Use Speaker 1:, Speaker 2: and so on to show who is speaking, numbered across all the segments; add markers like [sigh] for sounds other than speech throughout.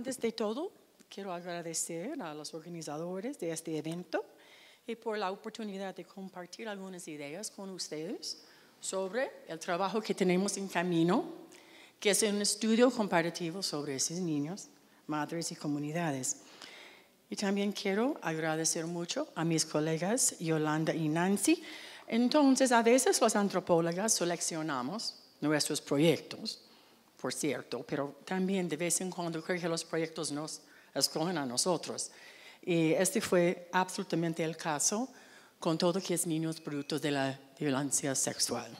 Speaker 1: Antes de todo, quiero agradecer a los organizadores de este evento y por la oportunidad de compartir algunas ideas con ustedes sobre el trabajo que tenemos en camino, que es un estudio comparativo sobre esos niños, madres y comunidades. Y también quiero agradecer mucho a mis colegas Yolanda y Nancy. Entonces, a veces los antropólogas seleccionamos nuestros proyectos por cierto, pero también de vez en cuando creo que los proyectos nos escogen a nosotros. Y este fue absolutamente el caso con todo que es niños productos de la violencia sexual.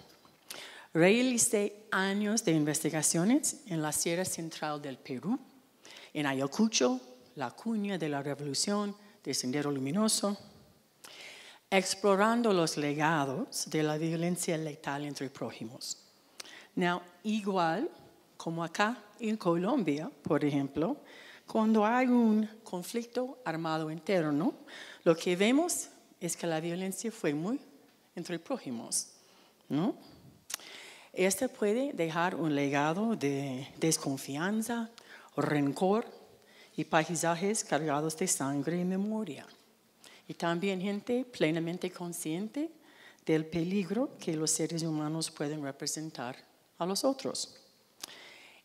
Speaker 1: Realicé años de investigaciones en la Sierra Central del Perú, en Ayacucho, la cuña de la revolución de Sendero Luminoso, explorando los legados de la violencia letal entre prójimos. Now, igual como acá en Colombia, por ejemplo, cuando hay un conflicto armado interno, lo que vemos es que la violencia fue muy entre prójimos. ¿no? Este puede dejar un legado de desconfianza, rencor y paisajes cargados de sangre y memoria. Y también gente plenamente consciente del peligro que los seres humanos pueden representar a los otros.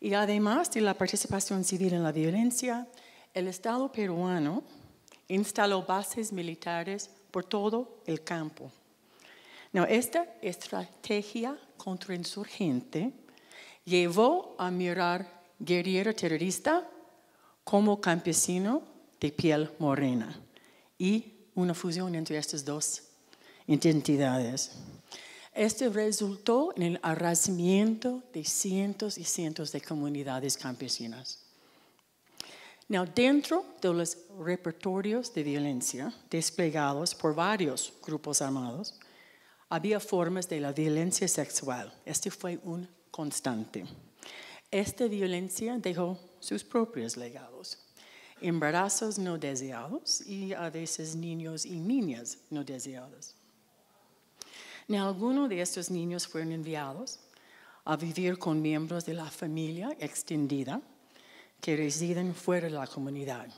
Speaker 1: Y además de la participación civil en la violencia, el Estado peruano instaló bases militares por todo el campo. esta estrategia contrainsurgente llevó a mirar guerrero terrorista como campesino de piel morena y una fusión entre estas dos identidades. Esto resultó en el arrasamiento de cientos y cientos de comunidades campesinas. dentro de los repertorios de violencia desplegados por varios grupos armados, había formas de la violencia sexual. Este fue un constante. Esta violencia dejó sus propios legados. Embarazos no deseados y a veces niños y niñas no deseados. Ni Algunos de estos niños fueron enviados a vivir con miembros de la familia extendida que residen fuera de la comunidad,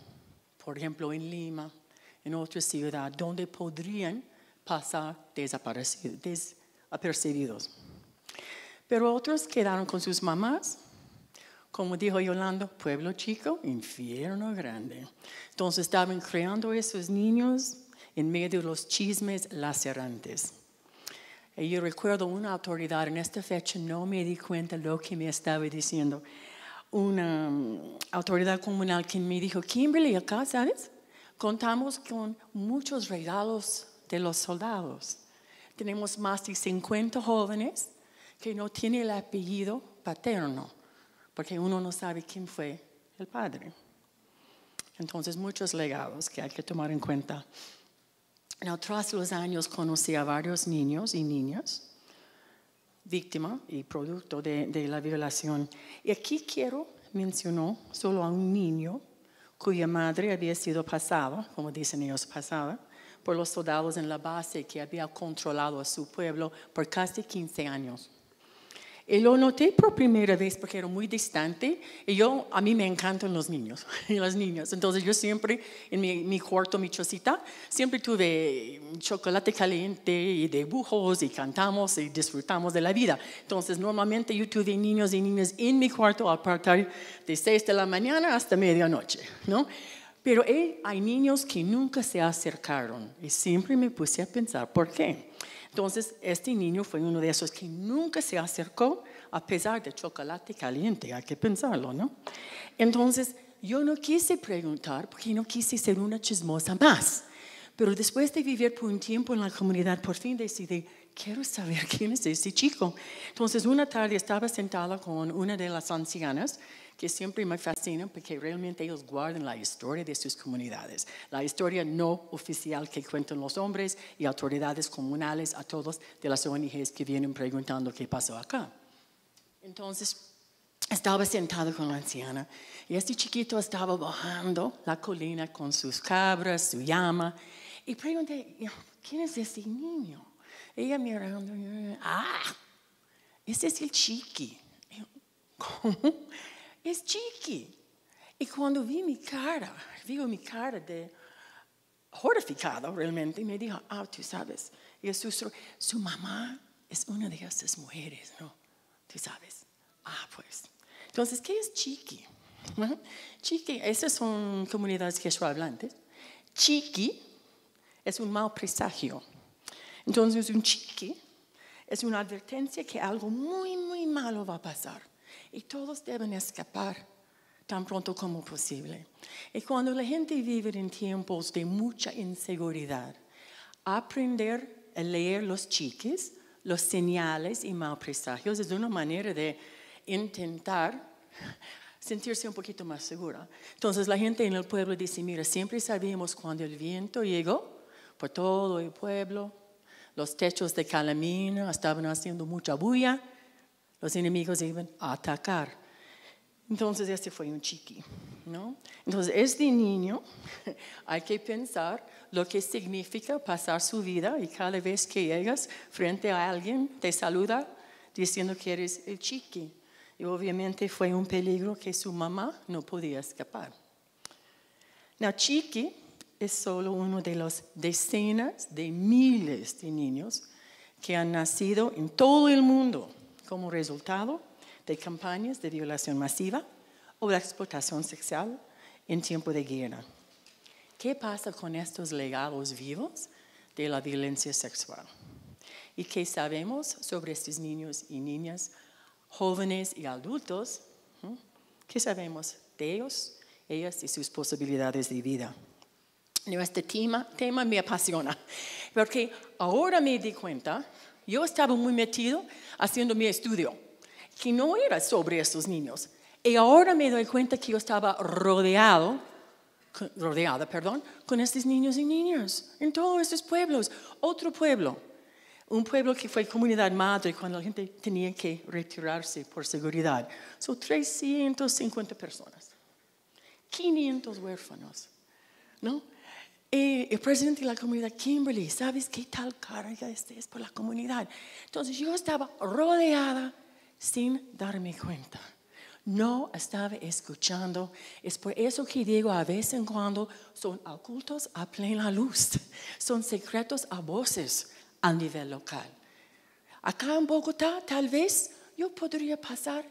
Speaker 1: por ejemplo en Lima, en otra ciudad, donde podrían pasar desapercibidos. Pero otros quedaron con sus mamás como dijo Yolanda, pueblo chico, infierno grande. Entonces estaban creando esos niños en medio de los chismes lacerantes. Y yo recuerdo una autoridad en esta fecha, no me di cuenta lo que me estaba diciendo. Una mm, autoridad comunal que me dijo, Kimberly, acá, ¿sabes? Contamos con muchos regalos de los soldados. Tenemos más de 50 jóvenes que no tienen el apellido paterno, porque uno no sabe quién fue el padre. Entonces, muchos legados que hay que tomar en cuenta. En tras los años conocí a varios niños y niñas víctima y producto de, de, la violación. Y aquí quiero mencionar solo a un niño cuya madre había sido pasada, como dicen ellos, pasada, por los soldados en la base que había controlado a su pueblo por casi 15 años. Y lo noté por primera vez porque era muy distante. Y yo, a mí me encantan los niños y [laughs] las niñas. Entonces yo siempre, en mi, cuarto, mi chocita, siempre tuve chocolate caliente y dibujos y cantamos y disfrutamos de la vida. Entonces normalmente yo tuve niños y niñas en mi cuarto a partir de 6 de la mañana hasta medianoche, ¿no? Pero eh, hay niños que nunca se acercaron y siempre me puse a pensar, ¿por qué? Entonces, este niño fue uno de esos que nunca se acercó a pesar de chocolate caliente, hay que pensarlo, ¿no? Entonces, yo no quise preguntar porque no quise ser una chismosa más. Pero después de vivir por un tiempo en la comunidad, por fin decidí, quiero saber [laughs] quién es ese chico. Entonces, una tarde estaba sentada con una de las ancianas, que siempre me fascina porque realmente ellos guardan la historia de sus comunidades, la historia no oficial que cuentan los hombres y autoridades comunales a todos de las ONGs que vienen preguntando qué pasó acá. Entonces, estaba sentada con la anciana y este chiquito estaba bajando la colina con sus cabras, su llama, y pregunté, ¿quién es ese niño? ella mirando, ah, ese es el chiqui. Es chiqui. Y cuando vi mi cara, vi mi cara de realmente, me dijo, ah, tú sabes, es su mamá es una de esas mujeres, ¿no? Tú sabes. Ah, pues. Entonces, ¿qué es chiqui? [laughs] Chiqui, esas son comunidades que yo hablantes. Chiqui es un mal presagio. Entonces un chiqui es una advertencia que algo muy, muy malo va a pasar y todos deben escapar tan pronto como posible. Y cuando la gente vive en tiempos de mucha inseguridad, aprender a leer los chiques, los señales y mal presagios es una manera de intentar sentirse un poquito más segura. Entonces la gente en el pueblo dice, mira, siempre sabíamos cuando el viento llegó por todo el pueblo, los techos de Calamina estaban haciendo mucha bulla. Los enemigos iban a atacar. Entonces este fue un chiqui. ¿no? Entonces este niño [laughs] hay que pensar lo que significa pasar su vida y cada vez que llegas frente a alguien te saluda diciendo que eres el chiqui. Y obviamente fue un peligro que su mamá no podía escapar. Now, Chiqui es solo uno de las decenas de miles de niños que han nacido en todo el mundo como resultado de campañas de violación masiva o de explotación sexual en tiempo de guerra. ¿Qué pasa con estos legados vivos de la violencia sexual? ¿Y qué sabemos sobre estos niños y niñas, jóvenes y adultos? ¿Mm? ¿Qué sabemos de ellos, ellas y sus posibilidades de vida? este tema, tema me apasiona, porque ahora me di cuenta, yo estaba muy metido haciendo mi estudio, que no era sobre estos niños, y ahora me doy cuenta que yo estaba rodeado rodeada, perdón, con estos niños y niñas en todos estos pueblos. Otro pueblo, un pueblo que fue comunidad madre cuando la gente tenía que retirarse por seguridad. Son 350 personas, 500 huérfanos, ¿no? Eh, el presidente de la comunidad, Kimberly, ¿sabes qué tal carga este es por la comunidad? Entonces yo estaba rodeada sin darme cuenta. No estaba escuchando. Es por eso que digo, a veces en cuando son ocultos a plena luz, son secretos a voces a nivel local. Acá en Bogotá, tal vez yo podría pasar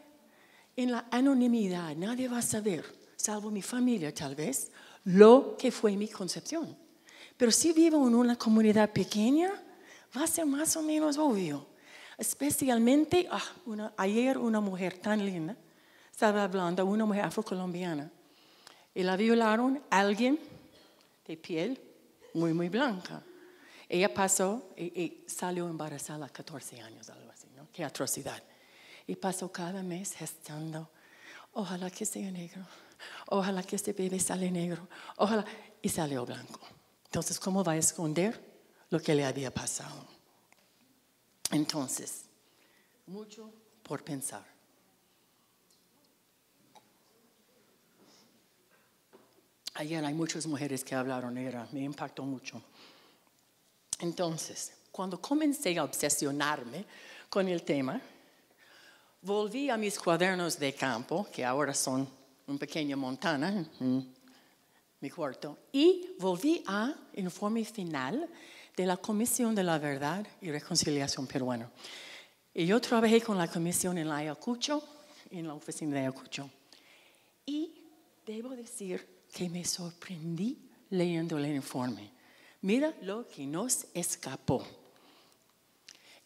Speaker 1: en la anonimidad, nadie va a saber, salvo mi familia tal vez, lo que fue mi concepción. Pero si vivo en una comunidad pequeña, va a ser más o menos obvio. Especialmente, ah, ayer una mujer tan linda estaba hablando, una mujer afrocolombiana, y la violaron alguien de piel muy, muy blanca. Ella pasó y, y salió embarazada a 14 años, algo así, ¿no? Qué atrocidad. Y pasó cada mes gestando, ojalá que sea negro Ojalá que este bebé sale negro. Ojalá. Y salió blanco. Entonces, ¿cómo va a esconder lo que le había pasado? Entonces, mucho por pensar. Ayer hay muchas mujeres que hablaron, era, me impactó mucho. Entonces, cuando comencé a obsesionarme con el tema, volví a mis cuadernos de campo, que ahora son un pequeño Montana, mm, mi cuarto, y volví a informe final de la Comisión de la Verdad y Reconciliación Peruana. Y yo trabajé con la comisión en la Ayacucho, en la oficina de Ayacucho. Y debo decir que me sorprendí leyendo el informe. Mira lo que nos escapó.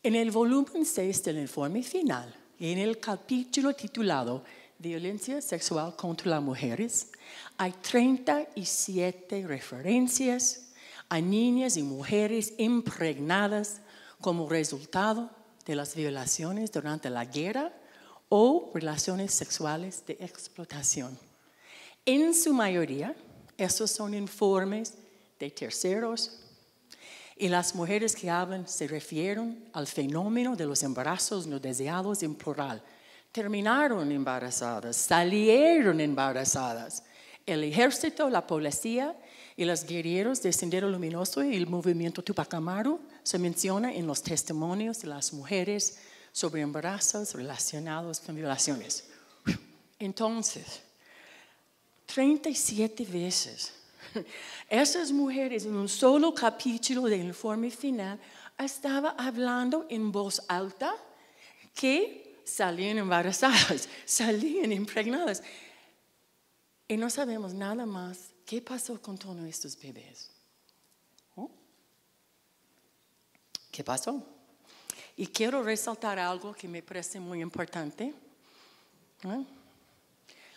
Speaker 1: En el volumen 6 del informe final, en el capítulo titulado violencia sexual contra las mujeres, hay 37 referencias a niñas y mujeres impregnadas como resultado de las violaciones durante la guerra o relaciones sexuales de explotación. En su mayoría, esos son informes de terceros y las mujeres que hablan se refieren al fenómeno de los embarazos no deseados en plural, terminaron embarazadas, salieron embarazadas. El ejército, la policía y los guerreros de Sendero Luminoso y el movimiento Tupac Amaru se menciona en los testimonios de las mujeres sobre embarazos relacionados con violaciones. Entonces, 37 veces, [laughs] esas mujeres en un solo capítulo del informe final estaba hablando en voz alta que salían embarazadas, [laughs] salían impregnadas. Y no sabemos nada más qué pasó con todos estos bebés. ¿Oh? ¿Qué pasó? Y quiero resaltar algo que me parece muy importante. ¿eh?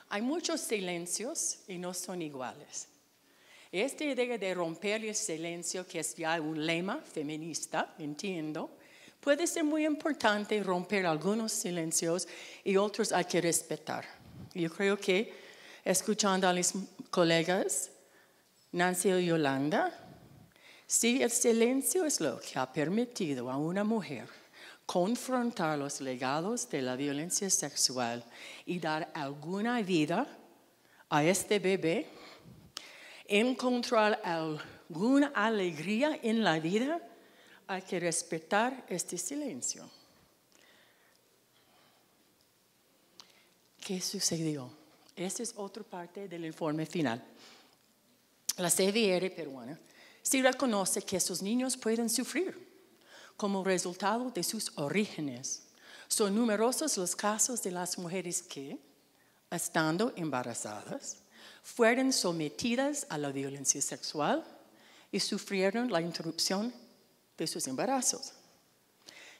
Speaker 1: Hay muchos silencios y no son iguales. Esta idea de romper el silencio, que es ya un lema feminista, entiendo, Puede ser muy importante romper algunos silencios y otros hay que respetar. Yo creo que escuchando a mis colegas, Nancy y Yolanda, si el silencio es lo que ha permitido a una mujer confrontar los legados de la violencia sexual y dar alguna vida a este bebé, encontrar alguna alegría en la vida, hay que respetar este silencio. ¿Qué sucedió? Esta es otra parte del informe final. La CDR peruana sí reconoce que estos niños pueden sufrir como resultado de sus orígenes. Son numerosos los casos de las mujeres que, estando embarazadas, fueron sometidas a la violencia sexual y sufrieron la interrupción de sus embarazos.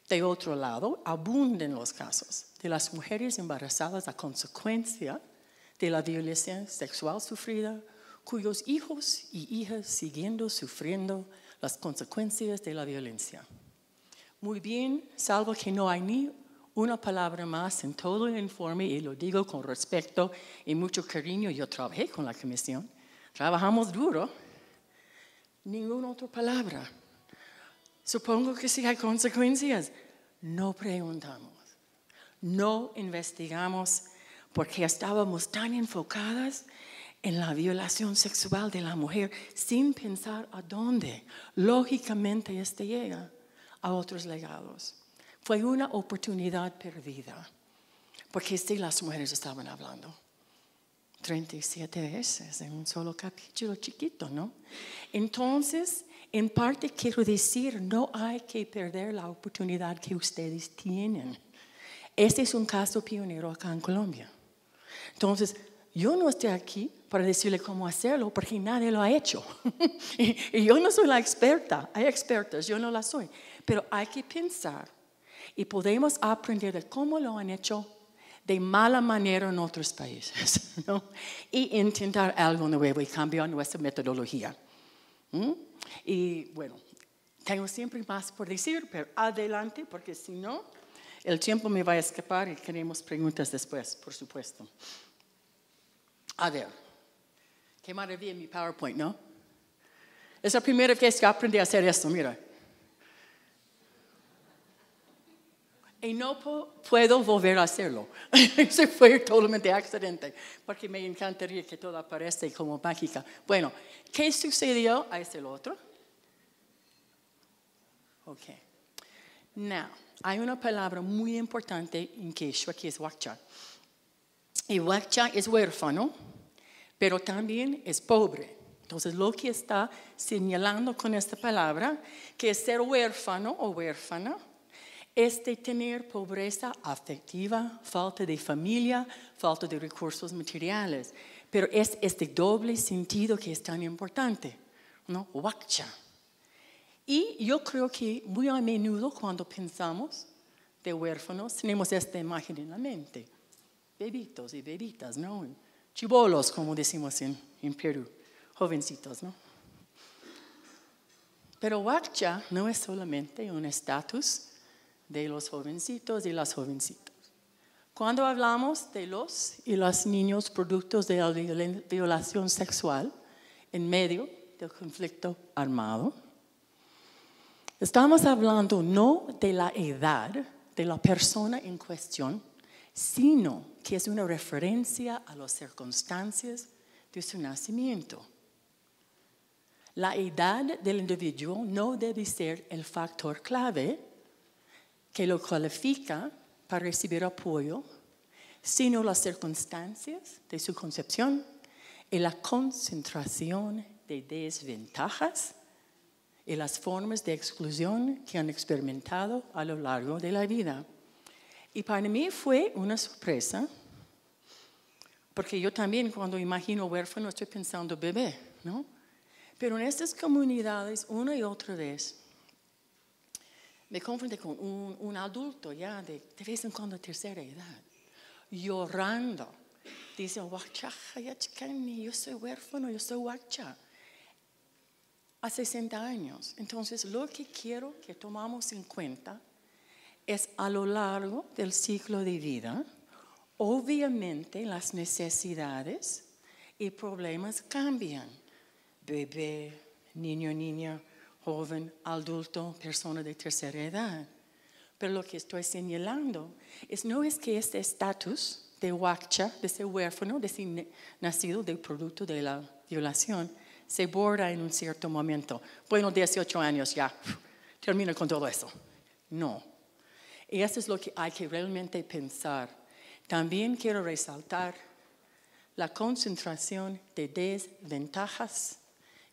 Speaker 1: De otro lado, abunden los casos de las mujeres embarazadas a consecuencia de la violencia sexual sufrida, cuyos hijos y hijas siguiendo sufriendo las consecuencias de la violencia. Muy bien, salvo que no hay ni una palabra más en todo el informe y lo digo con respeto y mucho cariño. Yo trabajé con la comisión, trabajamos duro. Ninguna otra palabra Supongo que si hay consecuencias. No preguntamos, no investigamos porque estábamos tan enfocadas en la violación sexual de la mujer sin pensar a dónde lógicamente este llega a otros legados. Fue una oportunidad perdida, porque sí las mujeres estaban hablando. 37 veces en un solo capítulo chiquito, ¿no? Entonces, en parte quiero decir, no hay que perder la oportunidad que ustedes tienen. Este es un caso pionero acá en Colombia. Entonces, yo no estoy aquí para decirle cómo hacerlo porque nadie lo ha hecho. [laughs] y, yo no soy la experta, hay expertas, yo no la soy. Pero hay que pensar y podemos aprender de cómo lo han hecho de mala manera en otros países [laughs] y intentar algo nuevo y cambiar nuestra metodología. ¿Mm? Y bueno, tengo siempre más por decir, pero adelante, porque si no, el tiempo me va a escapar y queremos preguntas después, por supuesto. A ver, qué maravilla mi PowerPoint, ¿no? Es la primera vez que aprendí a hacer esto, mira. Y no puedo volver a hacerlo. [laughs] Eso fue totalmente accidente, porque me encantaría que todo aparezca como mágica. Bueno, ¿qué sucedió? a este otro. Ok. Now, hay una palabra muy importante en Quechua que es huacha. Y huacha es huérfano, pero también es pobre. Entonces, lo que está señalando con esta palabra, que es ser huérfano o huérfana, es de tener pobreza afectiva, falta de familia, falta de recursos materiales. Pero es este doble sentido que es tan importante, ¿no? Huacha. Y yo creo que muy a menudo cuando pensamos de huérfanos, tenemos esta imagen en la mente. Bebitos y bebitas, ¿no? Chibolos, como decimos en, Perú, jovencitos, ¿no? Pero huacha no es solamente un estatus de los jovencitos y las jovencitas. Cuando hablamos de los y las niños productos de la violación sexual en medio del conflicto armado, estamos hablando no de la edad de la persona en cuestión, sino que es una referencia a las circunstancias de su nacimiento. La edad del individuo no debe ser el factor clave que lo cualifica para recibir apoyo, sino las circunstancias de su concepción y la concentración de desventajas y las formas de exclusión que han experimentado a lo largo de la vida. Y para mí fue una sorpresa, porque yo también cuando imagino huérfano estoy pensando bebé, ¿no? Pero en estas comunidades, una y otra vez, me confronté con un, adulto ya de, vez en cuando tercera edad, llorando. Dice, yo soy huérfano, yo soy huacha. A 60 años. Entonces, lo que quiero que tomamos en cuenta es a lo largo del ciclo de vida, obviamente las necesidades y problemas cambian. Bebé, niño, niña, joven, adulto, persona de tercera edad. Pero lo que estoy señalando es no es que este estatus de huacha, de ser huérfano, de ser nacido del producto de la violación, se borra en un cierto momento. Bueno, 18 años ya, termina con todo eso. No. Y eso es lo que hay que realmente pensar. También quiero resaltar la concentración de desventajas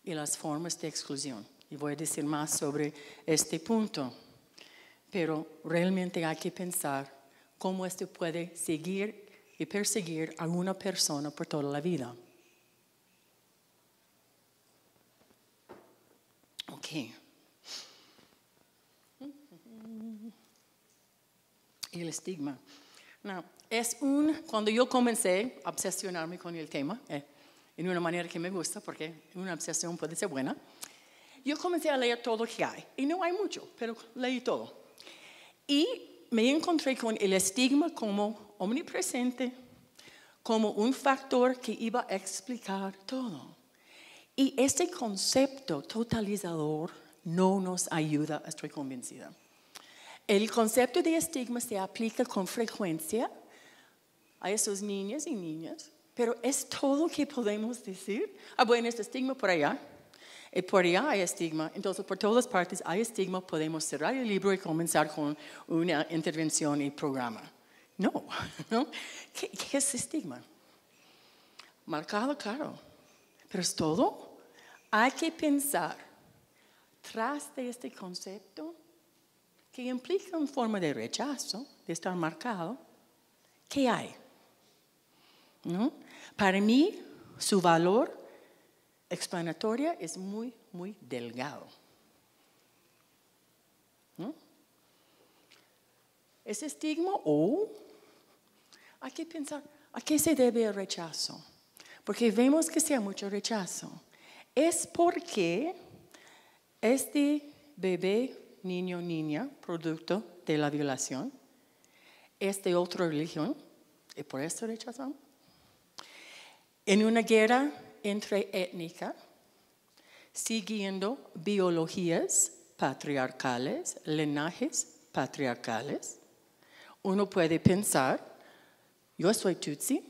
Speaker 1: y las formas de exclusión y voy a decir más sobre este punto. Pero realmente hay que pensar cómo esto puede seguir y perseguir a una persona por toda la vida. Ok. Y el estigma. No, es un, cuando yo comencé a obsesionarme con el tema, eh, en una manera que me gusta, porque una obsesión puede ser buena, yo comencé a leer todo lo que hay, y no hay mucho, pero leí todo. Y me encontré con el estigma como omnipresente, como un factor que iba a explicar todo. Y este concepto totalizador no nos ayuda, estoy convencida. El concepto de estigma se aplica con frecuencia a esos niños y niñas, pero es todo lo que podemos decir. Ah, bueno, este estigma por allá, eh, por allá hay estigma. Entonces, por todas partes hay estigma, podemos cerrar el libro y comenzar con una intervención y programa. No, [laughs] ¿no? ¿Qué, es estigma? Marcado, claro. Pero es todo. Hay que pensar tras de este concepto que implica una forma de rechazo, de estar marcado, ¿qué hay? ¿No? Para mí, su valor explanatoria es muy, muy delgado. Ese estigma o hay que pensar a qué se debe el rechazo, porque vemos que sea mucho rechazo. Es porque este bebé, niño, niña, producto de la violación, es de otra religión y por eso rechazamos. En una guerra entre étnica siguiendo biologías patriarcales, linajes patriarcales. Uno puede pensar, yo soy Tutsi,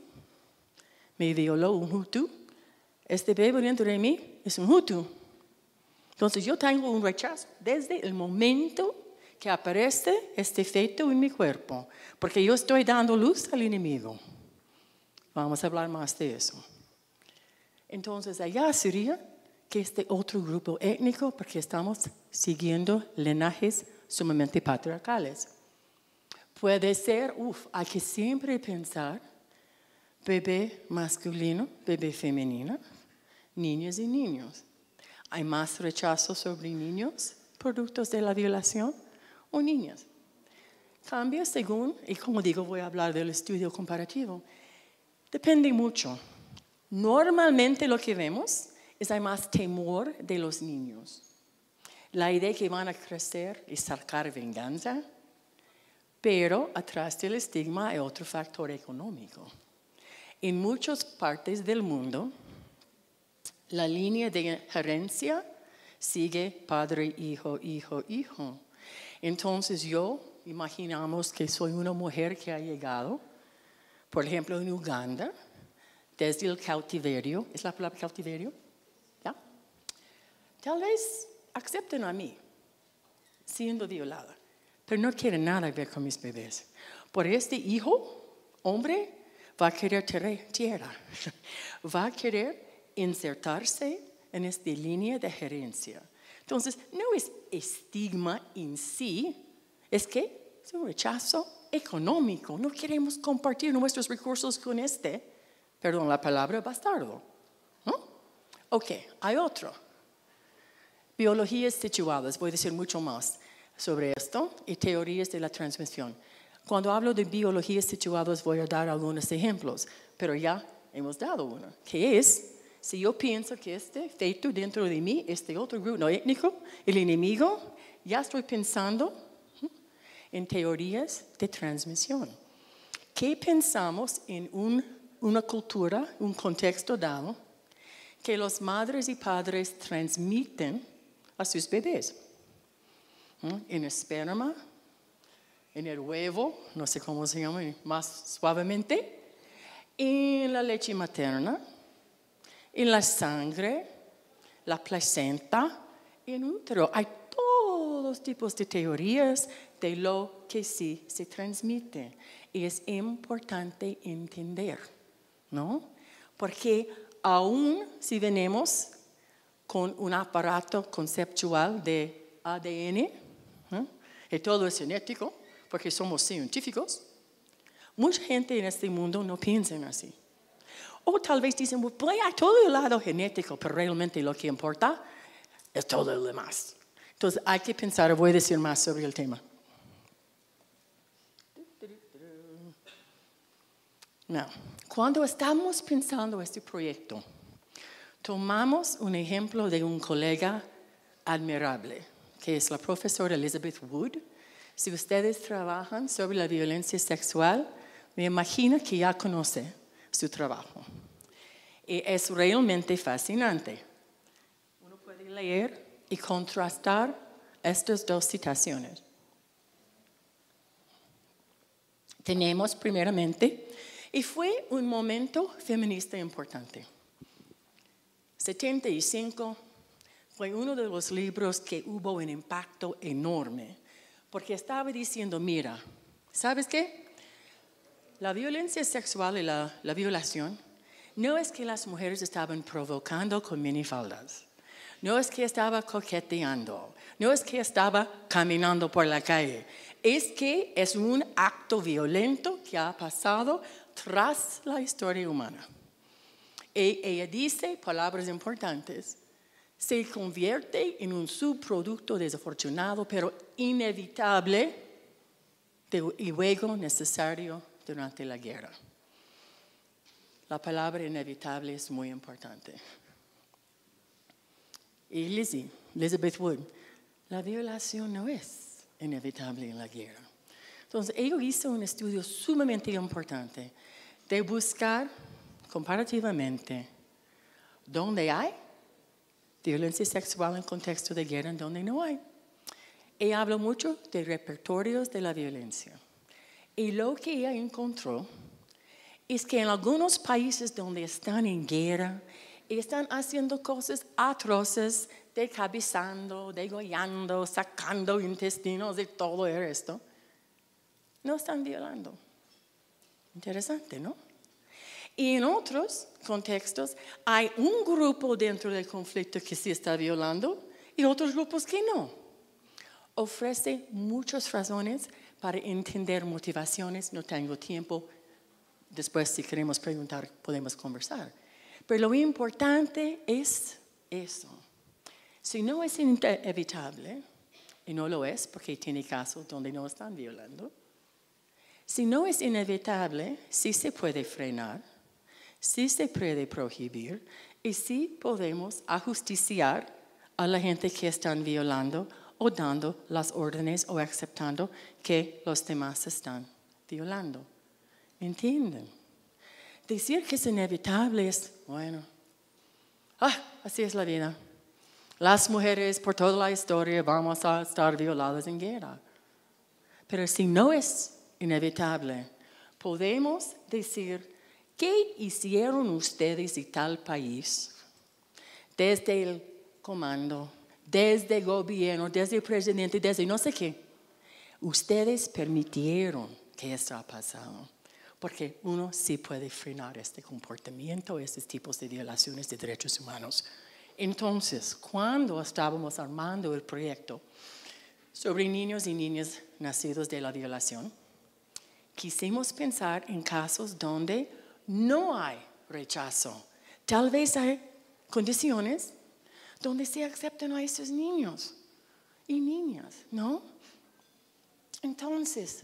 Speaker 1: me violó un Hutu, este bebé dentro de mí es un Hutu. Entonces yo tengo un rechazo desde el momento que aparece este feto en mi cuerpo, porque yo estoy dando luz al enemigo. Vamos a hablar más de eso. Entonces allá sería que este otro grupo étnico, porque estamos siguiendo linajes sumamente patriarcales. Puede ser, uff, hay que siempre pensar bebé masculino, bebé femenino, niños y niños. Hay más rechazo sobre niños, productos de la violación, o niñas. Cambia según, y como digo, voy a hablar del estudio comparativo. Depende mucho Normalmente lo que vemos es hay más temor de los niños. La idea que van a crecer y sacar venganza, pero atrás del estigma hay otro factor económico. En muchas partes del mundo, la línea de herencia sigue padre, hijo, hijo, hijo. Entonces yo, imaginamos que soy una mujer que ha llegado, por ejemplo, en Uganda, desde el cautiverio, ¿es la palabra cautiverio? ¿Ya? Tal vez acepten a mí siendo violada, pero no quieren nada ver con mis bebés. Por este hijo, hombre, va a querer tierra, [laughs] va a querer insertarse en esta línea de gerencia. Entonces, no es estigma en sí, es que es un rechazo económico. No queremos compartir nuestros recursos con este Perdón la palabra, bastardo. Ok, hay otro. Biologías situadas, voy a decir mucho más sobre esto, y teorías de la transmisión. Cuando hablo de biologías situadas voy a dar algunos ejemplos, pero ya hemos dado uno, que es, si yo pienso que este feto dentro de mí, este otro grupo étnico, el enemigo, ya estoy pensando en teorías de transmisión. ¿Qué pensamos en un una cultura, un contexto dado que los madres y padres transmiten a sus bebés. En En esperma, en el huevo, no sé cómo se llama, más suavemente, en la leche materna, en la sangre, la placenta, en útero. Hay todos tipos de teorías de lo que sí se transmite y es importante entender. ¿no? Porque aún si venimos con un aparato conceptual de ADN, que ¿eh? y todo es genético, porque somos científicos, mucha gente en este mundo no piensa así. O tal vez dicen, voy pues, pues, a todo el lado genético, pero realmente lo que importa es todo lo demás. Entonces hay que pensar, voy a decir más sobre el tema. No. Cuando estamos pensando este proyecto, tomamos un ejemplo de un colega admirable, que es la profesora Elizabeth Wood. Si ustedes trabajan sobre la violencia sexual, me imagino que ya conoce su trabajo. Y es realmente fascinante. Uno puede leer y contrastar estas dos citaciones. Tenemos primeramente y fue un momento feminista importante. 75 fue uno de los libros que hubo un impacto enorme, porque estaba diciendo, mira, ¿sabes qué? La violencia sexual y la, la violación no es que las mujeres estaban provocando con minifaldas, no es que estaba coqueteando, no es que estaba caminando por la calle, es que es un acto violento que ha pasado tras la historia humana. Y e ella dice palabras importantes. Se convierte en un subproducto desafortunado, pero inevitable y luego necesario durante la guerra. La palabra inevitable es muy importante. Y Lizzie, Elizabeth Wood, la violación no es inevitable en la guerra. Entonces, ellos hizo un estudio sumamente importante de buscar comparativamente dónde hay violencia sexual en contexto de guerra y dónde no hay. Y habló mucho de repertorios de la violencia. Y lo que ella encontró es que en algunos países donde están en guerra, están haciendo cosas atroces, decapizando, degollando, sacando intestinos y todo el resto no están violando. Interesante, ¿no? Y en otros contextos hay un grupo dentro del conflicto que sí está violando y otros grupos que no. Ofrece muchas razones para entender motivaciones. No tengo tiempo. Después, si queremos preguntar, podemos conversar. Pero lo importante es eso. Si no es inevitable, y no lo es porque tiene casos donde no están violando, si no es inevitable, sí se puede frenar, sí se puede prohibir y sí podemos ajusticiar a la gente que están violando o dando las órdenes o aceptando que los demás están violando. ¿Entienden? Decir que es inevitable es, bueno, ah, así es la vida. Las mujeres por toda la historia vamos a estar violadas en guerra. Pero si no es inevitable. Podemos decir, ¿qué hicieron ustedes y tal país? Desde el comando, desde el gobierno, desde el presidente, desde no sé qué. Ustedes permitieron que esto ha pasado. Porque uno sí puede frenar este comportamiento, estos tipos de violaciones de derechos humanos. Entonces, cuando estábamos armando el proyecto sobre niños y niñas nacidos de la violación, quisimos pensar en casos donde no hay rechazo. Tal vez hay condiciones donde se aceptan a estos niños y niñas, ¿no? Entonces,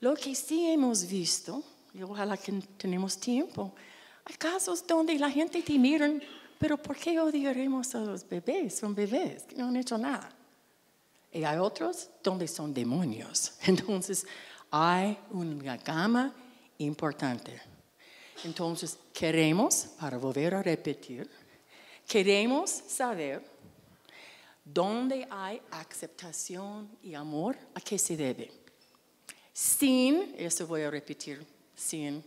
Speaker 1: lo que sí hemos visto, y ojalá que tenemos tiempo, hay casos donde la gente te mira, pero ¿por qué odiaremos a los bebés? Son bebés que no han hecho nada. Y hay otros donde son demonios. [laughs] Entonces, hay una gama importante. Entonces, queremos, para volver a repetir, queremos saber dónde hay aceptación y amor, a qué se debe. Sin, eso voy a repetir sin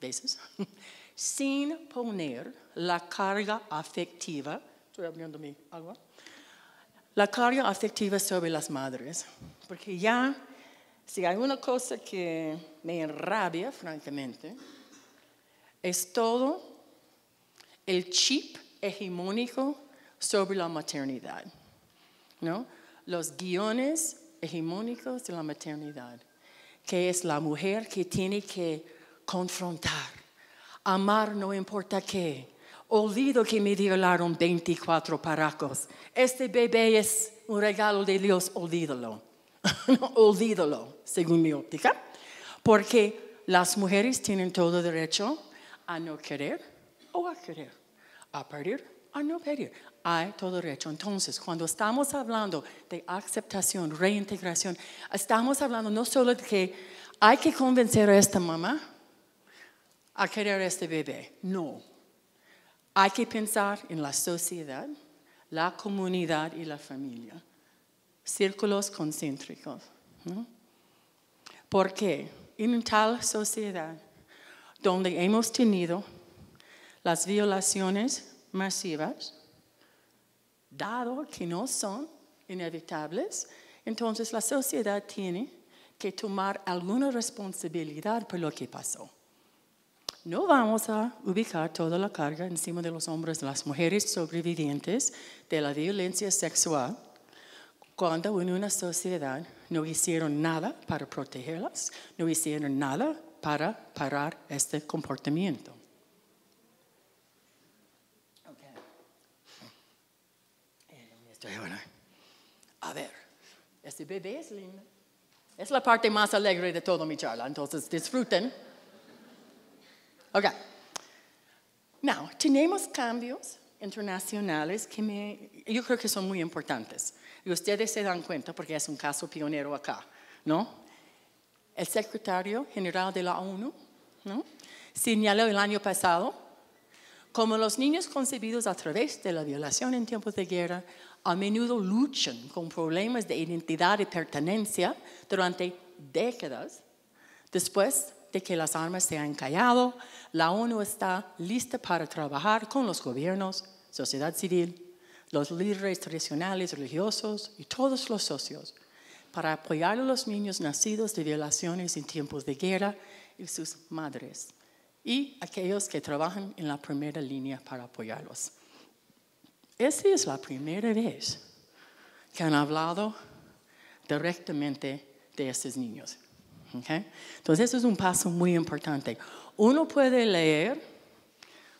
Speaker 1: veces, [laughs] sin poner la carga afectiva, estoy abriendo mi agua, la carga afectiva sobre las madres, porque ya si hay una cosa que me enrabia, francamente, es todo el chip hegemónico sobre la maternidad, ¿no? Los guiones hegemónicos de la maternidad, que es la mujer que tiene que confrontar, amar no importa qué, olvido que me violaron 24 paracos, este bebé es un regalo de Dios, olvídalo. [laughs] Olvídalo, según mi óptica, porque las mujeres tienen todo derecho a no querer o a querer, a pedir, a no pedir. Hay todo derecho. Entonces, cuando estamos hablando de aceptación, reintegración, estamos hablando no solo de que hay que convencer a esta mamá a querer a este bebé, no. Hay que pensar en la sociedad, la comunidad y la familia círculos concéntricos. Porque en tal sociedad donde hemos tenido las violaciones masivas, dado que no son inevitables, entonces la sociedad tiene que tomar alguna responsabilidad por lo que pasó. No vamos a ubicar toda la carga encima de los hombres de las mujeres sobrevivientes de la violencia sexual, cuando en una sociedad no hicieron nada para protegerlas, no hicieron nada para parar este comportamiento. Okay. A ver, este bebé es lindo. Es la parte más alegre de toda mi charla, entonces disfruten. Ahora, Now, tenemos cambios internacionales que me, yo creo que son muy importantes. Y ustedes se dan cuenta, porque es un caso pionero acá, ¿no? El secretario general de la ONU señaló el año pasado como los niños concebidos a través de la violación en tiempos de guerra a menudo luchan con problemas de identidad y pertenencia durante décadas después de que las armas se han callado, la ONU está lista para trabajar con los gobiernos, sociedad civil los líderes tradicionales, religiosos y todos los socios para apoyar a los niños nacidos de violaciones en tiempos de guerra y sus madres, y aquellos que trabajan en la primera línea para apoyarlos. Esta es la primera vez que han hablado directamente de estos niños. Entonces, eso es un paso muy importante. Uno puede leer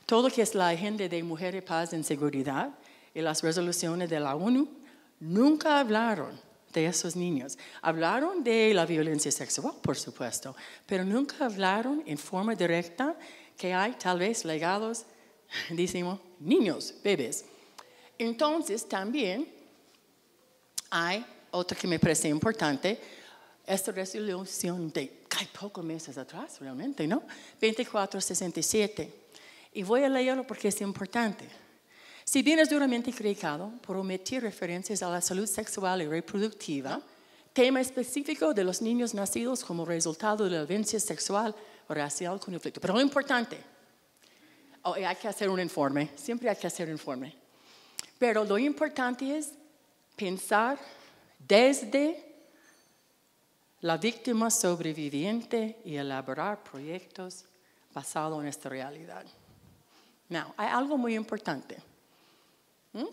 Speaker 1: todo lo que es la agenda de Mujer y Paz en Seguridad, y las resoluciones de la ONU nunca hablaron de esos niños. Hablaron de la violencia sexual, por supuesto, pero nunca hablaron en forma directa que hay tal vez legados, [laughs] decimos, niños, bebés. Entonces también hay otra que me parece importante, esta resolución de hay pocos meses atrás, realmente, ¿no? 2467. Y voy a leerlo porque es importante. Si es duramente criticado por omitir referencias a la salud sexual y reproductiva, tema específico de los niños nacidos como resultado de la violencia sexual o racial conflicto. Pero lo importante, oh, hay que hacer un informe, siempre hay que hacer un informe. Pero lo importante es pensar desde la víctima sobreviviente y elaborar proyectos basados en esta realidad. Now, hay algo muy importante. ¿Mm?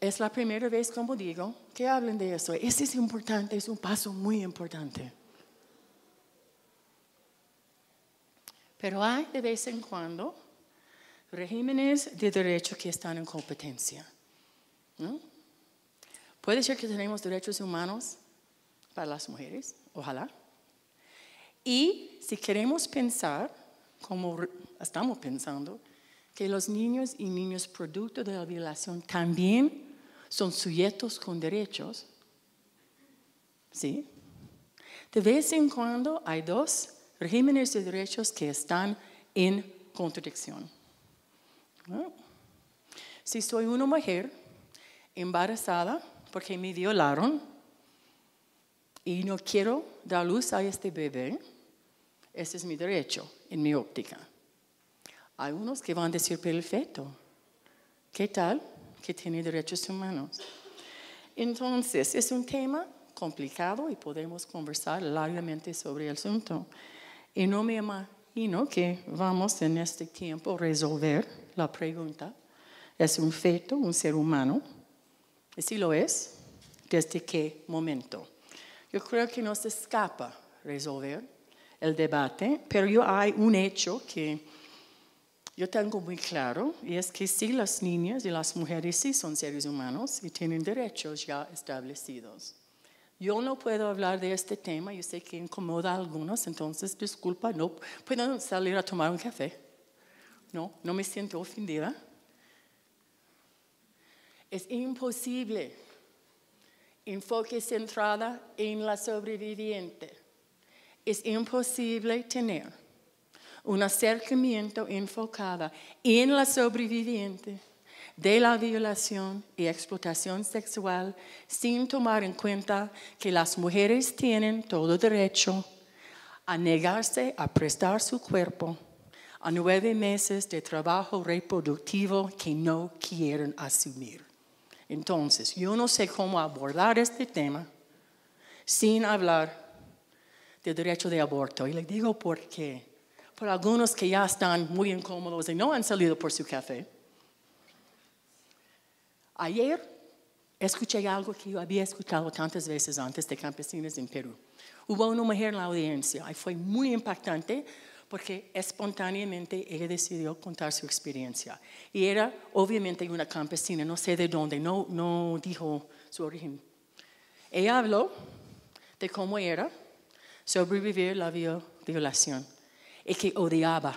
Speaker 1: Es la primera vez, como digo, que hablen de eso. Ese es importante, es un paso muy importante. Pero hay de vez en cuando regímenes de derecho que están en competencia. Puede ser que tenemos derechos humanos para las mujeres, ojalá. Y si queremos pensar, como estamos pensando, que los niños y niñas producto de la violación también son sujetos con derechos. ¿Sí? De vez en cuando hay dos regímenes de derechos que están en contradicción. Si soy una mujer embarazada porque me violaron y no quiero dar luz a este bebé, ese es mi derecho en mi óptica. Hay unos que van a decir el feto, ¿Qué tal? Que tiene derechos humanos. Entonces, es un tema complicado y podemos conversar largamente sobre el asunto. Y no me imagino que vamos en este tiempo a resolver la pregunta. ¿Es un feto un ser humano? Y si lo es, ¿desde qué momento? Yo creo que no se escapa resolver el debate, pero yo hay un hecho que yo tengo muy claro, y es que sí, las niñas y las mujeres sí son seres humanos y tienen derechos ya establecidos. Yo no puedo hablar de este tema, yo sé que incomoda a algunos, entonces disculpa, no puedo salir a tomar un café. No, no me siento ofendida. Es imposible. Enfoque centrada en la sobreviviente. Es imposible tener un acercamiento enfocado en la sobreviviente de la violación y explotación sexual sin tomar en cuenta que las mujeres tienen todo derecho a negarse a prestar su cuerpo a nueve meses de trabajo reproductivo que no quieren asumir. Entonces, yo no sé cómo abordar este tema sin hablar del derecho de aborto. Y le digo por qué por algunos que ya están muy incómodos y no han salido por su café. Ayer escuché algo que yo había escuchado tantas veces antes de campesinas en Perú. Hubo una mujer en la audiencia y fue muy impactante porque espontáneamente ella decidió contar su experiencia. Y era obviamente una campesina, no sé de dónde, no, no dijo su origen. Ella habló de cómo era sobrevivir la violación y que odiaba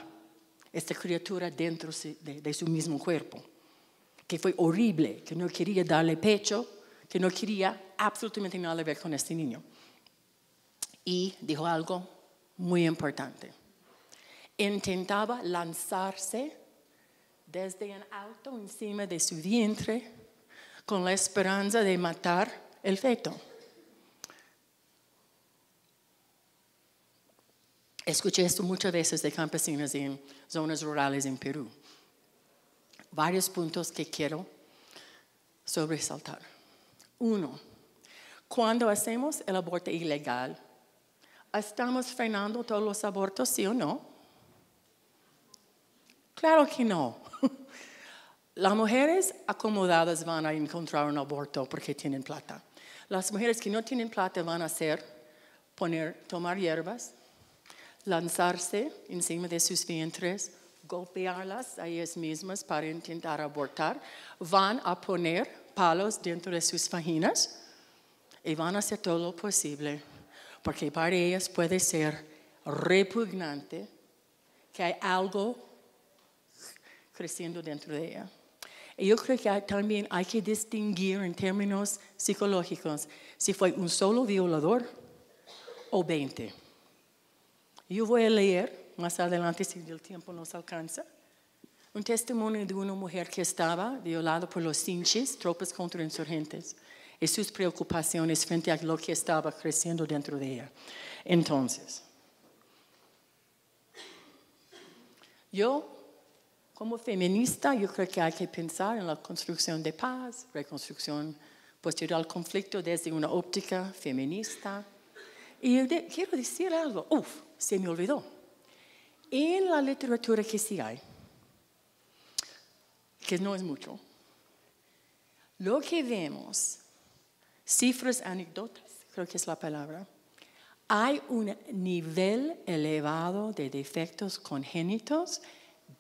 Speaker 1: esta criatura dentro de, su mismo cuerpo, que fue horrible, que no quería darle pecho, que no quería absolutamente nada ver con este niño. Y dijo algo muy importante. Intentaba lanzarse desde un auto encima de su vientre con la esperanza de matar el feto. Escuché esto muchas veces de campesinas en zonas rurales en Perú. Varios puntos que quiero sobresaltar. Uno, cuando hacemos el aborto ilegal, ¿estamos frenando todos los abortos, sí o no? Claro que no. [laughs] Las mujeres acomodadas van a encontrar un aborto porque tienen plata. Las mujeres que no tienen plata van a poner, tomar hierbas, lanzarse encima de sus vientres, golpearlas a ellas mismas para intentar abortar, van a poner palos dentro de sus vaginas y van a hacer todo lo posible, porque para ellas puede ser repugnante que hay algo creciendo dentro de ella. Y yo creo que también hay que distinguir en términos psicológicos si fue un solo violador o 20. Yo voy a leer más adelante si el tiempo nos alcanza. Un testimonio de una mujer que estaba violada por los cinches, tropas insurgentes, y sus preocupaciones frente a lo que estaba creciendo dentro de ella. Entonces, yo, como feminista, yo creo que hay que pensar en la construcción de paz, reconstrucción posterior al conflicto desde una óptica feminista. Y quiero decir algo, uff, se me olvidó. En la literatura que sí hay, que no es mucho, lo que vemos, cifras anécdotas, creo que es la palabra, hay un nivel elevado de defectos congénitos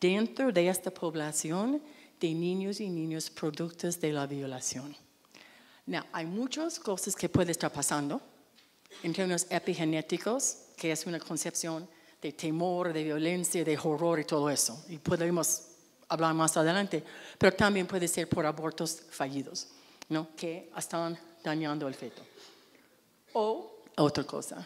Speaker 1: dentro de esta población de niños y niñas productos de la violación. hay muchas cosas que puede estar pasando en términos epigenéticos, que es una concepción de temor, de violencia, de horror y todo eso. Y podemos hablar más adelante, pero también puede ser por abortos fallidos, ¿no? que están dañando el feto. O otra cosa.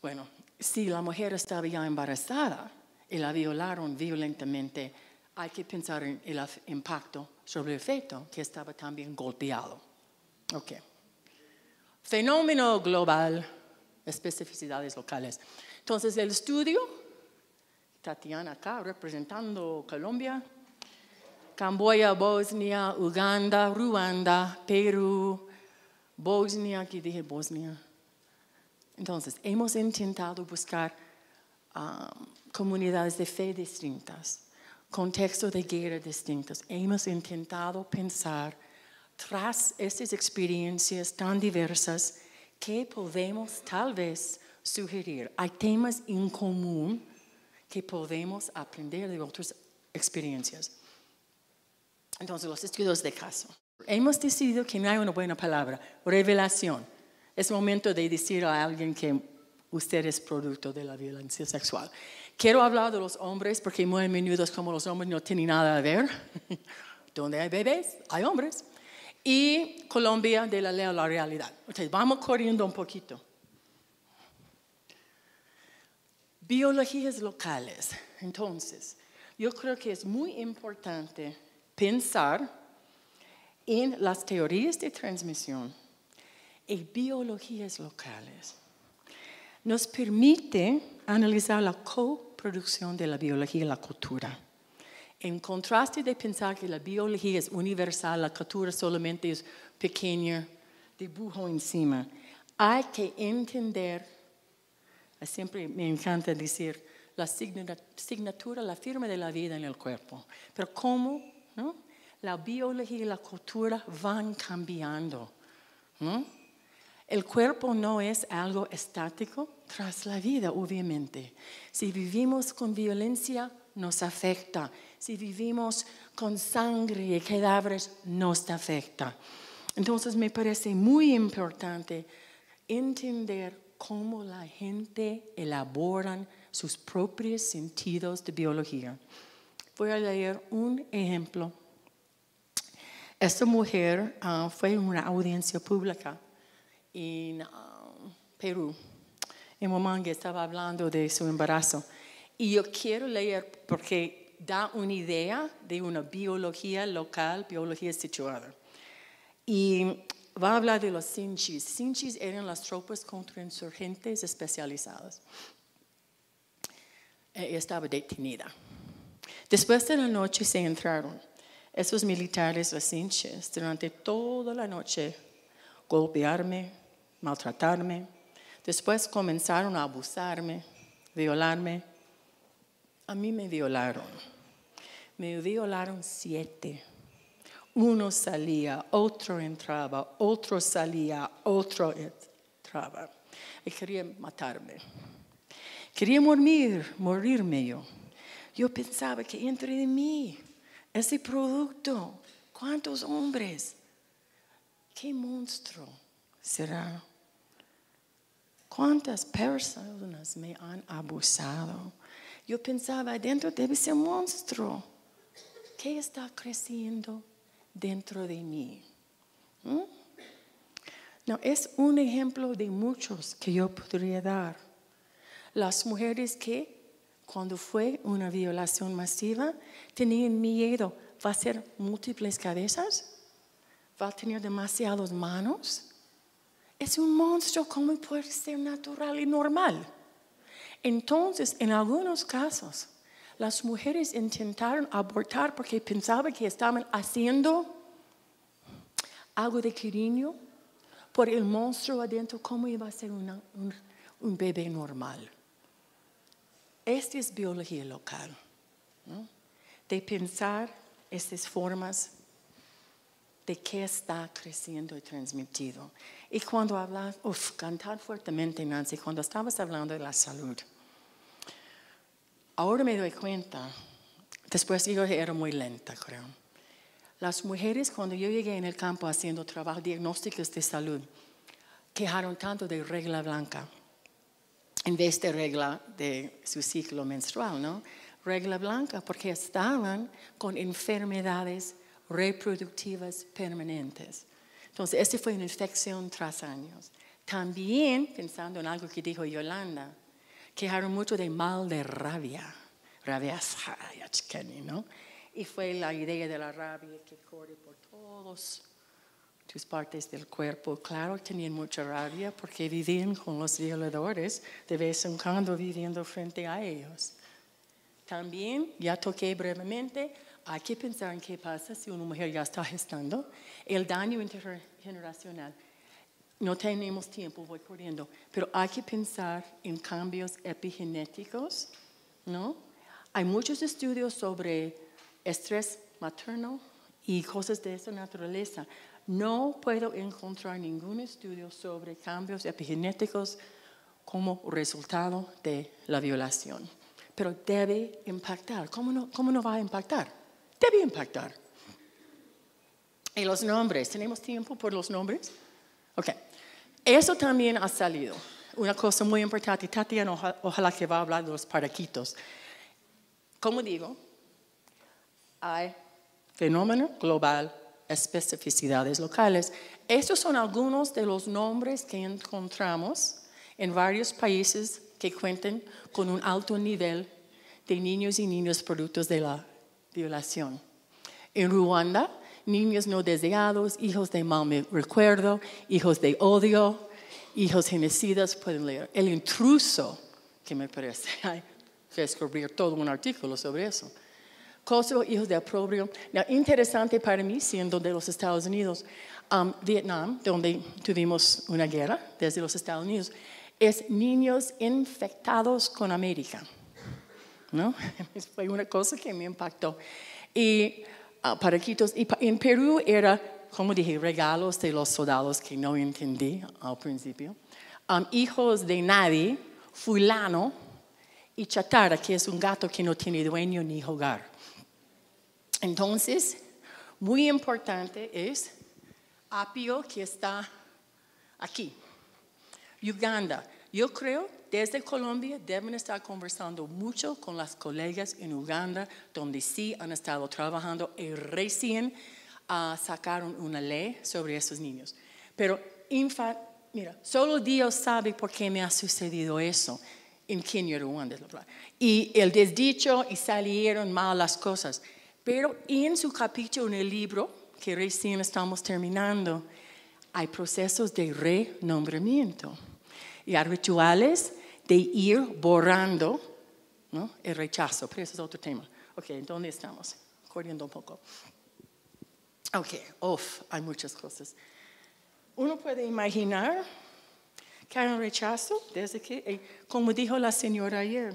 Speaker 1: Bueno, si la mujer estaba ya embarazada y la violaron violentamente, hay que pensar en el impacto sobre el feto, que estaba también golpeado. Ok. Fenómeno global especificidades locales. Entonces, el estudio, Tatiana acá representando Colombia, Camboya, Bosnia, Uganda, Ruanda, Perú, Bosnia, aquí dije Bosnia. Entonces, hemos intentado buscar um, comunidades de fe distintas, contextos de guerra distintos. Hemos intentado pensar tras estas experiencias tan diversas, ¿Qué podemos tal vez sugerir. Hay temas en común que podemos aprender de otras experiencias. Entonces, los estudios de caso. Hemos decidido que no hay una buena palabra, revelación. Es momento de decir a alguien que usted es producto de la violencia sexual. Quiero hablar de los hombres porque muy a menudo como los hombres no tienen nada a ver. [laughs] Donde hay bebés, hay hombres y Colombia de la ley a la realidad. vamos corriendo un poquito. Biologías locales. Entonces, yo creo que es muy importante pensar en las teorías de transmisión y biologías locales. Nos permite analizar la coproducción de la biología y la cultura. En contraste de pensar que la biología es universal, la cultura solamente es pequeña, dibujo encima. Hay que entender, eh, siempre me encanta decir, la signatura, la firma de la vida en el cuerpo. Pero cómo ¿no? la biología y la cultura van cambiando. ¿no? El cuerpo no es algo estático tras la vida, obviamente. Si vivimos con violencia, nos afecta si vivimos con sangre y cadáveres, nos afecta. Entonces me parece muy importante entender cómo la gente elabora sus propios sentidos de biología. Voy a leer un ejemplo. Esta mujer ah, fue en una audiencia pública en ah, Perú. En Momangue estaba hablando de su embarazo. Y yo quiero leer porque da una idea de una biología local, biología situada. Y va a hablar de los sinchis. Sinchis eran las tropas contra insurgentes especializadas. E-, estaba detenida. Después de la noche se entraron. Esos militares, los sinches, durante toda la noche golpearme, maltratarme. Después comenzaron a abusarme, violarme, a mí me violaron. Me violaron siete. Uno salía, otro entraba, otro salía, otro entraba. Y quería matarme. Quería morir, morirme yo. Yo pensaba que entre de mí ese producto, ¿cuántos hombres? ¿Qué monstruo será? ¿Cuántas personas me han abusado? Yo pensaba, adentro debe ser un monstruo. ¿Qué está creciendo dentro de mí? ¿Mm? No, es un ejemplo de muchos que yo podría dar. Las mujeres que, cuando fue una violación masiva, tenían miedo, ¿va a ser múltiples cabezas? ¿Va a tener demasiadas manos? Es un monstruo, ¿cómo puede ser natural y normal? Entonces, en algunos casos, las mujeres intentaron abortar porque pensaban que estaban haciendo algo de cariño por el monstruo adentro, cómo iba a ser un, bebé normal. Esta es biología local, de pensar estas formas de qué está creciendo y transmitido. Y cuando hablas, uff, cantar fuertemente, Nancy, cuando estabas hablando de la salud, ahora me doy cuenta, después yo era muy lenta, creo. Las mujeres, cuando yo llegué en el campo haciendo trabajo, diagnósticos de salud, quejaron tanto de regla blanca en vez de regla de su ciclo menstrual, ¿no? Regla blanca, porque estaban con enfermedades reproductivas permanentes. Entonces, esta fue una infección tras años. También, pensando en algo que dijo Yolanda, quejaron mucho de mal de rabia, rabia ¿no? Y fue la idea de la rabia que corre por todas tus partes del cuerpo. Claro, tenían mucha rabia porque vivían con los violadores, de vez en cuando viviendo frente a ellos. También, ya toqué brevemente, hay que pensar en qué pasa si una mujer ya está gestando, el daño intergeneracional. No tenemos tiempo, voy corriendo, pero hay que pensar en cambios epigenéticos, ¿no? Hay muchos estudios sobre estrés materno y cosas de esa naturaleza. No puedo encontrar ningún estudio sobre cambios epigenéticos como resultado de la violación, pero debe impactar. ¿Cómo cómo no va a impactar? debe impactar. Y los nombres, ¿tenemos tiempo por los nombres? Ok, eso también ha salido. Una cosa muy importante, Tatiana, ojalá que va a hablar de los paraquitos. Como digo, hay fenómeno global, especificidades locales. Estos son algunos de los nombres que encontramos en varios países que cuentan con un alto nivel de niños y niñas productos de la violación. En Ruanda, niños no deseados, hijos de mal recuerdo, hijos de odio, hijos genocidas, pueden leer. El intruso, que me parece, hay [laughs] que escribir todo un artículo sobre eso. Kosovo, hijos de aprobio. interesante para mí, siendo de los Estados Unidos, um, Vietnam, donde tuvimos una guerra desde los Estados Unidos, es niños infectados con América. ¿no? [laughs] Fue una cosa que me impactó. Y ah, paraquitos, y en Perú era, como dije, regalos de los soldados que no entendí al principio. hijos de nadie, fulano y chatara, que es un gato que no tiene dueño ni hogar. Entonces, muy importante es apio que está aquí. Uganda, yo creo desde Colombia deben estar conversando mucho con las colegas en Uganda, donde sí han estado trabajando y recién ah, sacaron una ley sobre esos niños. Pero, mira, solo Dios sabe por qué me ha sucedido eso en Kenia, Uganda Y el desdicho y salieron mal las cosas. Pero en su capítulo, en el libro que recién estamos terminando, hay procesos de renombramiento y hay rituales de ir borrando el rechazo, pero ese es otro tema. Ok, ¿dónde estamos? Corriendo un poco. Ok, hay muchas cosas. Uno puede imaginar que hay un rechazo desde que, eh, como dijo la señora ayer,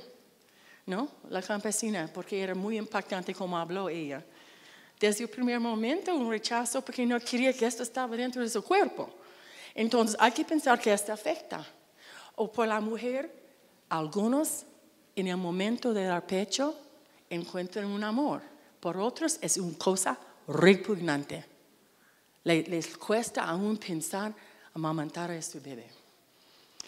Speaker 1: ¿no? La campesina, porque era muy impactante como habló ella. Desde el primer momento un rechazo porque no quería que esto estaba dentro de su cuerpo. Entonces hay que pensar que esto afecta. O por la mujer, algunos en el momento de dar pecho encuentran un amor, por otros es una cosa repugnante. Les, cuesta aún pensar amamantar a su este bebé.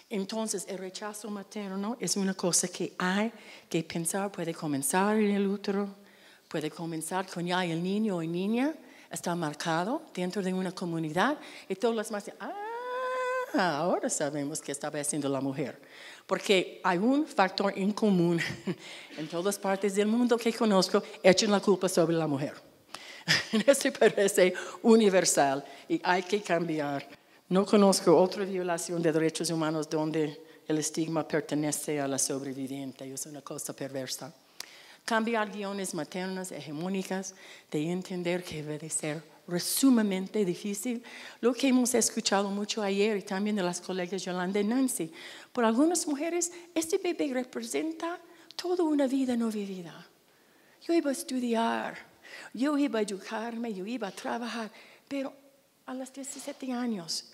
Speaker 1: Entonces, el rechazo materno es una cosa que hay que pensar, puede comenzar en el útero, puede comenzar con ya el niño o niña, está marcado dentro de una comunidad y todos las más, ah, Ah, ahora sabemos que estaba haciendo la mujer. Porque hay un factor en común [laughs] en todas partes del mundo que conozco, echen la culpa sobre la mujer. este [laughs] parece universal y hay que cambiar. No conozco otra violación de derechos humanos donde el estigma pertenece a la sobreviviente. Es una cosa perversa cambiar guiones maternas hegemónicas, de entender que debe ser sumamente difícil. Lo que hemos escuchado mucho ayer y también de las colegas Yolanda y Nancy, por algunas mujeres este bebé representa toda una vida no vivida. Yo iba a estudiar, yo iba a educarme, yo iba a trabajar, pero a los 17 años,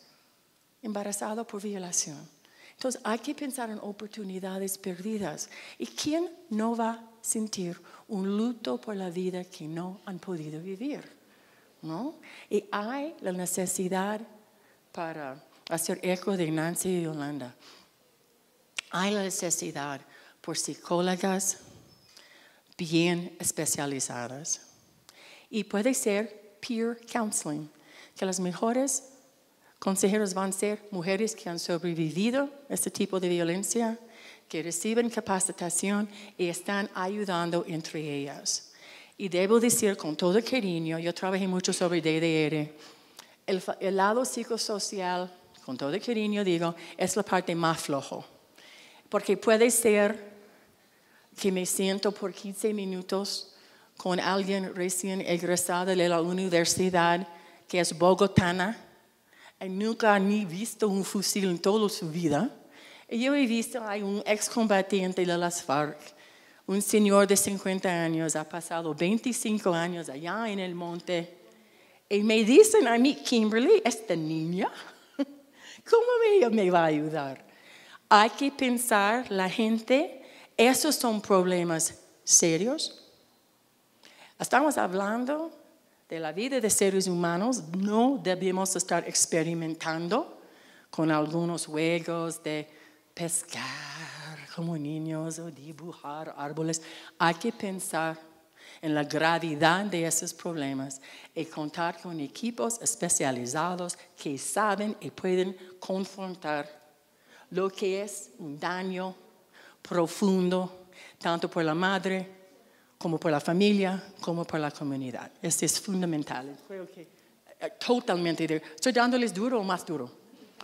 Speaker 1: embarazada por violación. Entonces hay que pensar en oportunidades perdidas. ¿Y quién no va sentir un luto por la vida que no han podido vivir. ¿no? Y hay la necesidad para hacer eco de Nancy y Yolanda. Hay la necesidad por psicólogas bien especializadas. Y puede ser peer counseling, que las mejores consejeros van a ser mujeres que han sobrevivido a este tipo de violencia, que reciben capacitación y están ayudando entre ellas. Y debo decir con todo cariño, yo trabajé mucho sobre DDR, el, lado psicosocial, con todo cariño digo, es la parte más flojo. Porque puede ser que me siento por 15 minutos con alguien recién egresado de la universidad que es bogotana y nunca ni visto un fusil en toda su vida y yo he visto, hay un excombatiente de las FARC, un señor de 50 años, ha pasado 25 años allá en el monte. Y me dicen a mí, Kimberly, esta niña, [laughs] ¿cómo ella me va a ayudar? Hay que pensar, la gente, esos son problemas serios. Estamos hablando de la vida de seres humanos, no debemos estar experimentando con algunos juegos de pescar como niños o dibujar árboles. Hay que pensar en la gravedad de esos problemas y contar con equipos especializados que saben y pueden confrontar lo que es un daño profundo, tanto por la madre como por la familia, como por la comunidad. Esto es fundamental. Creo que eh, totalmente, estoy dándoles duro o más duro.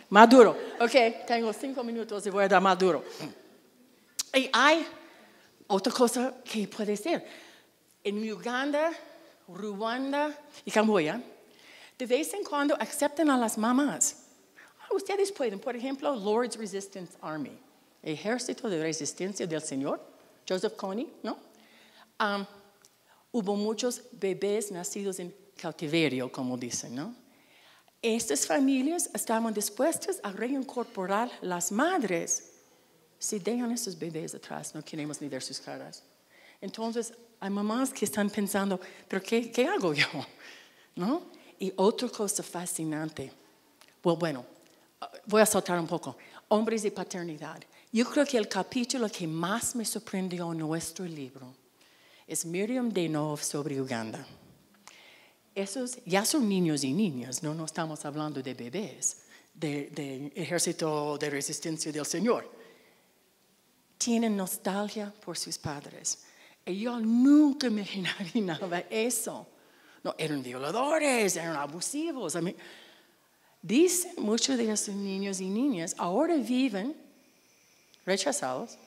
Speaker 1: Maduro. Ok, tengo cinco minutos y voy a dar Maduro. Y hay otra cosa que puede ser. En Uganda, Ruanda y Camboya, de vez en cuando aceptan a las mamás. Ah, ustedes pueden, por ejemplo, Lord's Resistance Army, Ejército de Resistencia del Señor, Joseph Kony, ¿no? Ah, hubo muchos bebés nacidos en cautiverio, como dicen, ¿no? Estas familias estaban dispuestas a reincorporar las madres. Si dejan a esos bebés atrás, no queremos ni ver sus caras. Entonces, hay mamás que están pensando, ¿pero qué, hago yo? [laughs] ¿No? Y otra cosa fascinante. Pues bueno, voy a saltar un poco. Hombres y paternidad. Yo creo que el capítulo que más me sorprendió en nuestro libro es Miriam Denov sobre Uganda esos ya son niños y niñas, no, no estamos hablando de bebés, del de ejército de resistencia del Señor. Tienen nostalgia por sus padres. Y yo nunca me [laughs] imaginaba eso. No, eran violadores, eran abusivos. dicen muchos de esos niños y niñas, ahora viven rechazados,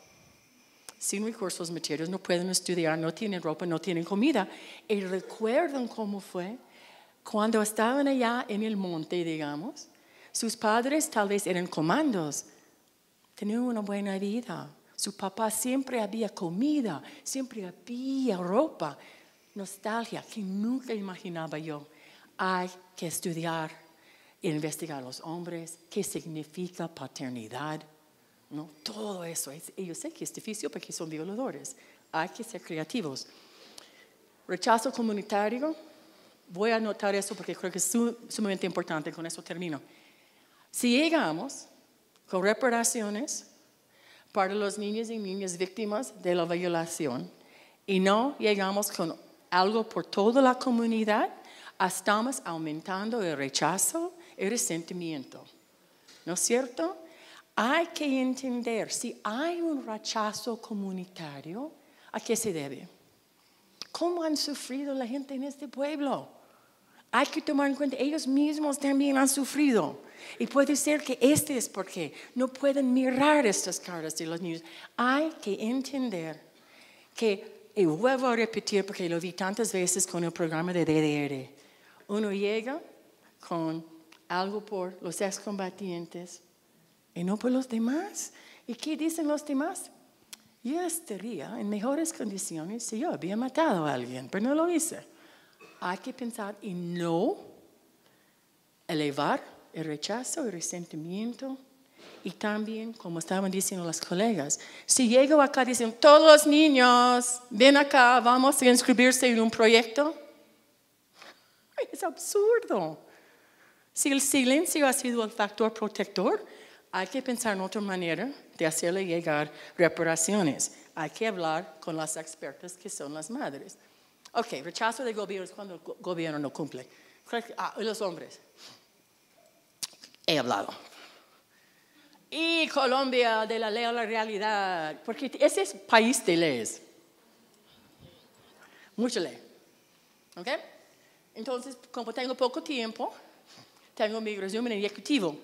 Speaker 1: sin recursos materiales, no pueden estudiar, no tienen ropa, no tienen comida. Y recuerdan cómo fue cuando estaban allá en el monte, digamos. Sus padres tal vez eran comandos, tenían una buena vida. Su papá siempre había comida, siempre había ropa. Nostalgia que nunca imaginaba yo. Hay que estudiar e investigar a los hombres, qué significa paternidad, ¿no? Todo eso. Y yo sé que es difícil porque son violadores. Hay que ser creativos. Rechazo comunitario. Voy a anotar eso porque creo que es sumamente importante. Con eso termino. Si llegamos con reparaciones para los niños y niñas víctimas de la violación y no llegamos con algo por toda la comunidad, estamos aumentando el rechazo, el resentimiento. ¿No es cierto? Hay que entender si hay un rechazo comunitario, ¿a qué se debe? ¿Cómo han sufrido la gente en este pueblo? Hay que tomar en cuenta, ellos mismos también han sufrido. Y puede ser que este es porque no pueden mirar estas caras de los niños. Hay que entender que, y vuelvo a repetir porque lo vi tantas veces con el programa de DDR, uno llega con algo por los excombatientes, y no por pues, los demás. ¿Y qué dicen los demás? Yo estaría en mejores condiciones si yo había matado a alguien, pero no lo hice. Hay que pensar y no elevar el rechazo, el resentimiento. Y también, como estaban diciendo las colegas, si llego acá dicen, todos los niños, ven acá, vamos a inscribirse en un proyecto. [laughs] Es absurdo. Si el silencio ha sido el factor protector, hay que pensar en otra manera de hacerle llegar reparaciones. Hay que hablar con las expertas que son las madres. Ok, rechazo de gobierno es cuando el gobierno no cumple. Ah, los hombres. He hablado. Y Colombia, de la ley a la realidad, porque ese es país de leyes. Mucha ley. ¿Ok? Entonces, como tengo poco tiempo, tengo mi resumen ejecutivo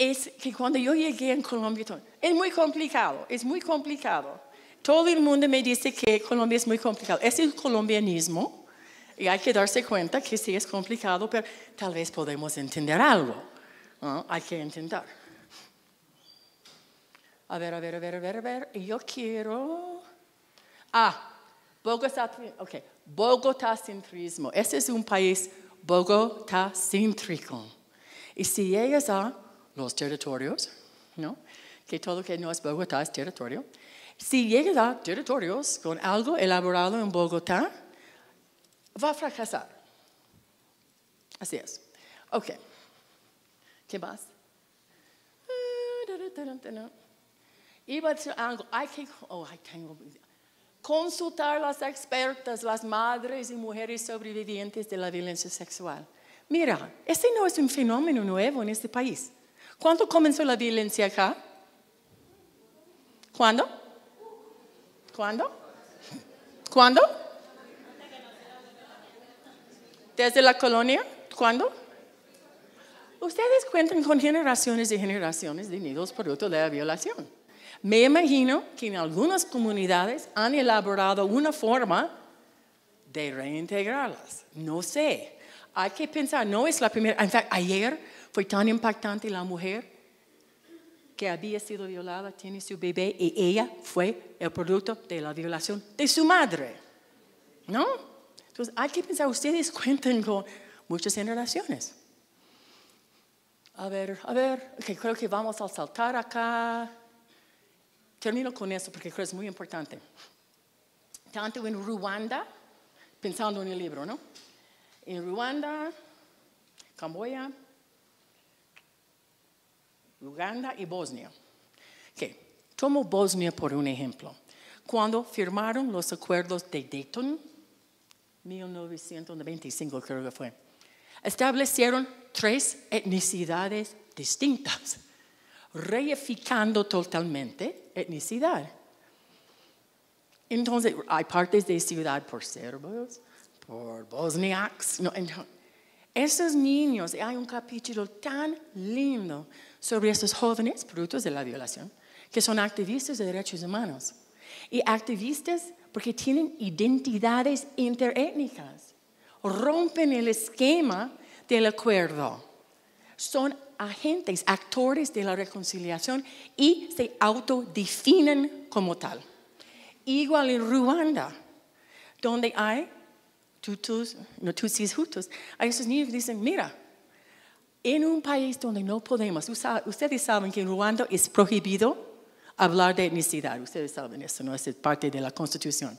Speaker 1: es que cuando yo llegué en Colombia, es muy complicado, es muy complicado. Todo el mundo me dice que Colombia es muy complicado. Es el colombianismo y hay que darse cuenta que sí es complicado, pero tal vez podemos entender algo. Hay que intentar. A ver, a ver, a ver, a ver, a ver. Yo quiero... Ah, Bogotá, okay. Bogotá centrismo. Este es un país Bogotá Y si llegas a los territorios, ¿no? que todo que no es Bogotá es territorio. Si llegas a territorios con algo elaborado en Bogotá, va a fracasar. Así es. Ok. ¿Qué más? Iba a decir algo, hay que, oh, tengo, consultar las expertas, las madres y mujeres sobrevivientes de la violencia sexual. Mira, este no es un fenómeno nuevo en este país. ¿Cuándo comenzó la violencia acá? ¿Cuándo? ¿Cuándo? ¿Cuándo? ¿Desde la colonia? ¿Cuándo? Ustedes cuentan con generaciones y generaciones de niños producto de la violación. Me imagino que en algunas comunidades han elaborado una forma de reintegrarlas. No sé. Hay que pensar, no es la primera. En fact, ayer fue tan impactante la mujer que había sido violada, tiene su bebé y ella fue el producto de la violación de su madre. ¿No? Entonces hay que pensar, ustedes [laughs] cuentan con muchas generaciones. A ver, a ver, que creo que vamos a saltar acá. Termino con eso porque creo que es muy importante. Tanto en Ruanda, pensando en el libro, ¿no? En Ruanda, Camboya, Uganda y Bosnia. Que, tomo Bosnia por un ejemplo. Cuando firmaron los acuerdos de Dayton, 1925 creo que fue, establecieron tres etnicidades distintas, reificando totalmente etnicidad. Entonces, hay partes de ciudad por serbios, por bosniaks. esos niños, hay un capítulo tan lindo sobre estos jóvenes productos de la violación, que son activistas de derechos humanos. Y activistas porque tienen identidades interétnicas, rompen el esquema del acuerdo, son agentes, actores de la reconciliación y se autodefinen como tal. Igual en Ruanda, donde hay tutus, no tutsis, hutus, hay esos niños que dicen, mira, en un país donde no podemos, ustedes saben que en Ruanda es prohibido hablar de etnicidad, ustedes saben eso, no es parte de la constitución.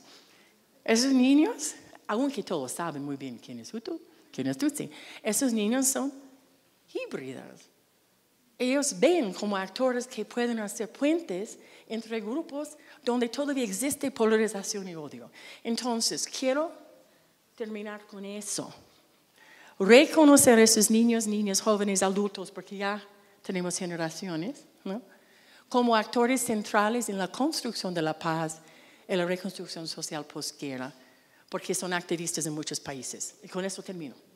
Speaker 1: Esos niños, aunque todos saben muy bien quién es Hutu, quién es Tutsi, esos niños son híbridos. Ellos ven como actores que pueden hacer puentes entre grupos donde todavía existe polarización y odio. Entonces, quiero terminar con eso reconocer a esos niños, niñas, jóvenes, adultos, porque ya tenemos generaciones, como actores centrales en la construcción de la paz y la reconstrucción social posguerra, porque son activistas en muchos países. Y con eso termino.